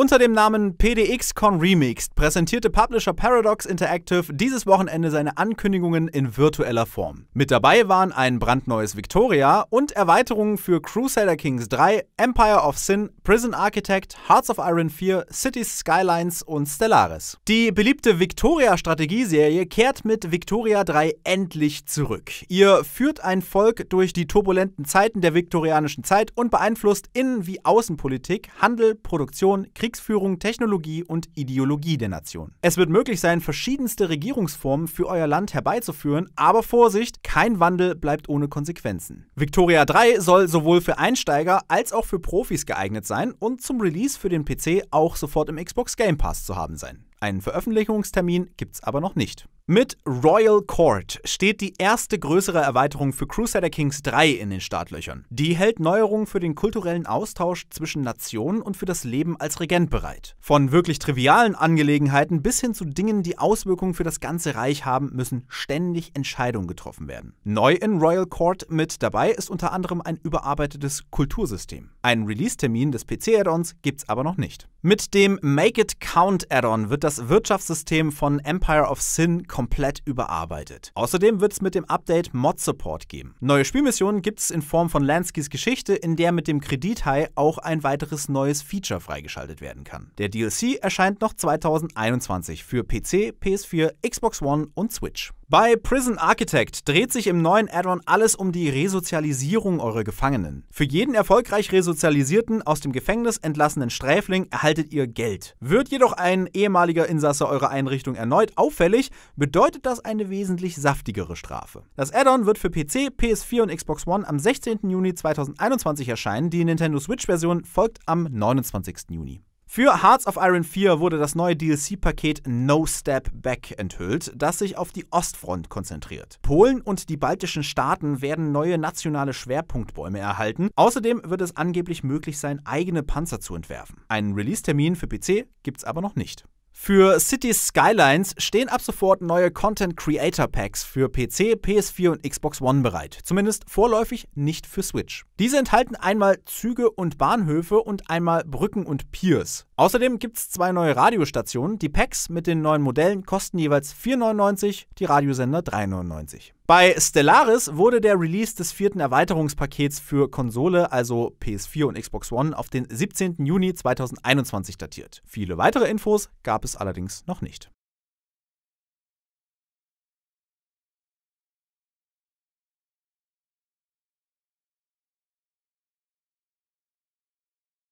Unter dem Namen PDXCon Con Remixed präsentierte Publisher Paradox Interactive dieses Wochenende seine Ankündigungen in virtueller Form. Mit dabei waren ein brandneues Victoria und Erweiterungen für Crusader Kings 3, Empire of Sin, Prison Architect, Hearts of Iron 4, Cities Skylines und Stellaris. Die beliebte Victoria-Strategieserie kehrt mit Victoria 3 endlich zurück. Ihr führt ein Volk durch die turbulenten Zeiten der viktorianischen Zeit und beeinflusst Innen- wie Außenpolitik, Handel, Produktion, Krieg Kriegsführung, Technologie und Ideologie der Nation. Es wird möglich sein, verschiedenste Regierungsformen für euer Land herbeizuführen, aber Vorsicht, kein Wandel bleibt ohne Konsequenzen. Victoria 3 soll sowohl für Einsteiger als auch für Profis geeignet sein und zum Release für den PC auch sofort im Xbox Game Pass zu haben sein. Einen Veröffentlichungstermin gibt's aber noch nicht. Mit Royal Court steht die erste größere Erweiterung für Crusader Kings 3 in den Startlöchern. Die hält Neuerungen für den kulturellen Austausch zwischen Nationen und für das Leben als Regent bereit. Von wirklich trivialen Angelegenheiten bis hin zu Dingen, die Auswirkungen für das ganze Reich haben, müssen ständig Entscheidungen getroffen werden. Neu in Royal Court mit dabei ist unter anderem ein überarbeitetes Kultursystem. Einen Release-Termin des PC-Add-ons gibt's aber noch nicht. Mit dem Make It Count Add-on wird das Wirtschaftssystem von Empire of Sin komplett überarbeitet. Außerdem wird es mit dem Update Mod-Support geben. Neue Spielmissionen gibt es in Form von Lanskys Geschichte, in der mit dem Kredithai auch ein weiteres neues Feature freigeschaltet werden kann. Der DLC erscheint noch 2021 für PC, PS4, Xbox One und Switch. Bei Prison Architect dreht sich im neuen Add-on alles um die Resozialisierung eurer Gefangenen. Für jeden erfolgreich resozialisierten, aus dem Gefängnis entlassenen Sträfling erhalten erhaltet ihr Geld. Wird jedoch ein ehemaliger Insasse eurer Einrichtung erneut auffällig, bedeutet das eine wesentlich saftigere Strafe. Das Add-on wird für PC, PS4 und Xbox One am 16. Juni 2021 erscheinen. Die Nintendo Switch-Version folgt am 29. Juni. Für Hearts of Iron 4 wurde das neue DLC-Paket No Step Back enthüllt, das sich auf die Ostfront konzentriert. Polen und die baltischen Staaten werden neue nationale Schwerpunktbäume erhalten. Außerdem wird es angeblich möglich sein, eigene Panzer zu entwerfen. Einen Release-Termin für PC gibt's aber noch nicht. Für Cities Skylines stehen ab sofort neue Content Creator Packs für PC, PS4 und Xbox One bereit. Zumindest vorläufig nicht für Switch. Diese enthalten einmal Züge und Bahnhöfe und einmal Brücken und Piers. Außerdem gibt es zwei neue Radiostationen. Die Packs mit den neuen Modellen kosten jeweils 4,99, die Radiosender 3,99. Bei Stellaris wurde der Release des vierten Erweiterungspakets für Konsole, also PS4 und Xbox One, auf den 17. Juni 2021 datiert. Viele weitere Infos gab es allerdings noch nicht.